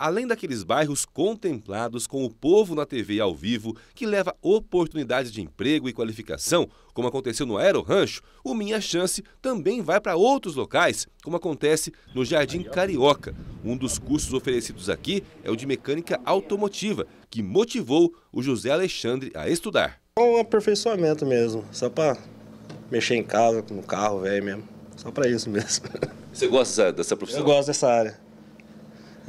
além daqueles bairros contemplados com o povo na TV ao vivo, que leva oportunidades de emprego e qualificação, como aconteceu no Aero Rancho, o Minha Chance também vai para outros locais, como acontece no Jardim Carioca. Um dos cursos oferecidos aqui é o de mecânica automotiva, que motivou o José Alexandre a estudar. É um aperfeiçoamento mesmo, só para mexer em casa, no carro, velho mesmo. Só para isso mesmo. Você gosta dessa profissão? Eu gosto dessa área.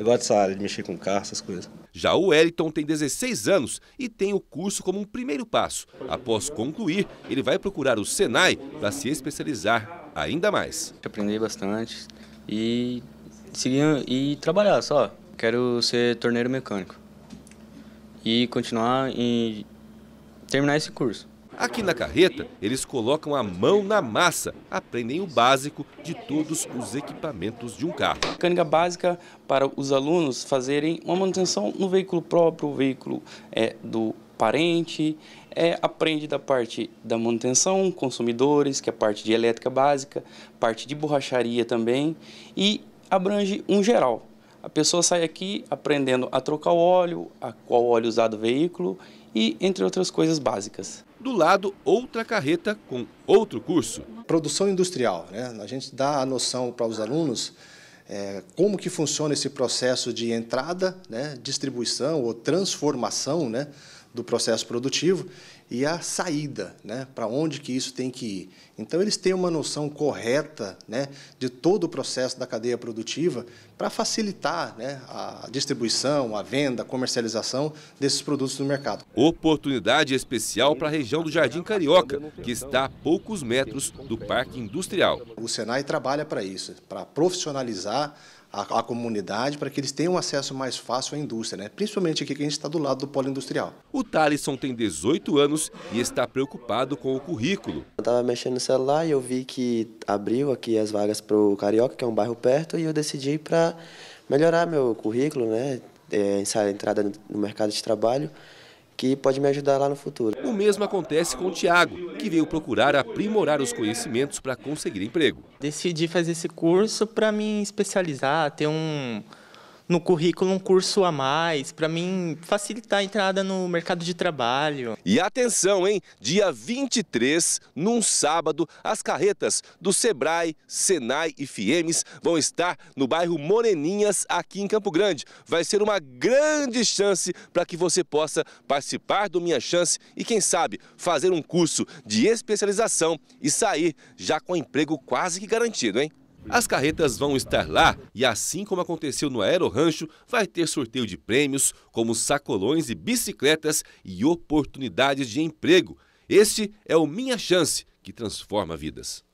Eu gosto dessa área de mexer com carro, essas coisas. Já o Wellington tem 16 anos e tem o curso como um primeiro passo. Após concluir, ele vai procurar o Senai para se especializar ainda mais. Aprender bastante e seguir e trabalhar só. Quero ser torneiro mecânico e continuar e terminar esse curso. Aqui na carreta, eles colocam a mão na massa, aprendem o básico de todos os equipamentos de um carro. Mecânica básica para os alunos fazerem uma manutenção no veículo próprio, veículo é, do parente, é, aprende da parte da manutenção, consumidores, que é a parte de elétrica básica, parte de borracharia também, e abrange um geral. A pessoa sai aqui aprendendo a trocar o óleo, a qual óleo usar do veículo e entre outras coisas básicas do lado outra carreta com outro curso. Produção industrial, né? a gente dá a noção para os alunos é, como que funciona esse processo de entrada, né, distribuição ou transformação né, do processo produtivo e a saída, né, para onde que isso tem que ir. Então, eles têm uma noção correta né, de todo o processo da cadeia produtiva para facilitar né, a distribuição, a venda, a comercialização desses produtos no mercado. Oportunidade especial para a região do Jardim Carioca, que está a poucos metros do Parque Industrial. O Senai trabalha para isso, para profissionalizar à, comunidade para que eles tenham acesso mais fácil à indústria, né? principalmente aqui que a gente está do lado do polo industrial. O Talisson tem 18 anos e está preocupado com o currículo. Eu estava mexendo no celular e eu vi que abriu aqui as vagas para o Carioca, que é um bairro perto, e eu decidi para melhorar meu currículo, né? É, entrada no mercado de trabalho que pode me ajudar lá no futuro. O mesmo acontece com o Tiago, que veio procurar aprimorar os conhecimentos para conseguir emprego. Decidi fazer esse curso para me especializar, ter um no currículo um curso a mais, para mim facilitar a entrada no mercado de trabalho. E atenção, hein? Dia 23, num sábado, as carretas do Sebrae, Senai e Fiemes vão estar no bairro Moreninhas, aqui em Campo Grande. Vai ser uma grande chance para que você possa participar do Minha Chance e, quem sabe, fazer um curso de especialização e sair já com emprego quase que garantido, hein? As carretas vão estar lá e, assim como aconteceu no Aero Rancho, vai ter sorteio de prêmios, como sacolões e bicicletas e oportunidades de emprego. Este é o Minha Chance, que transforma vidas.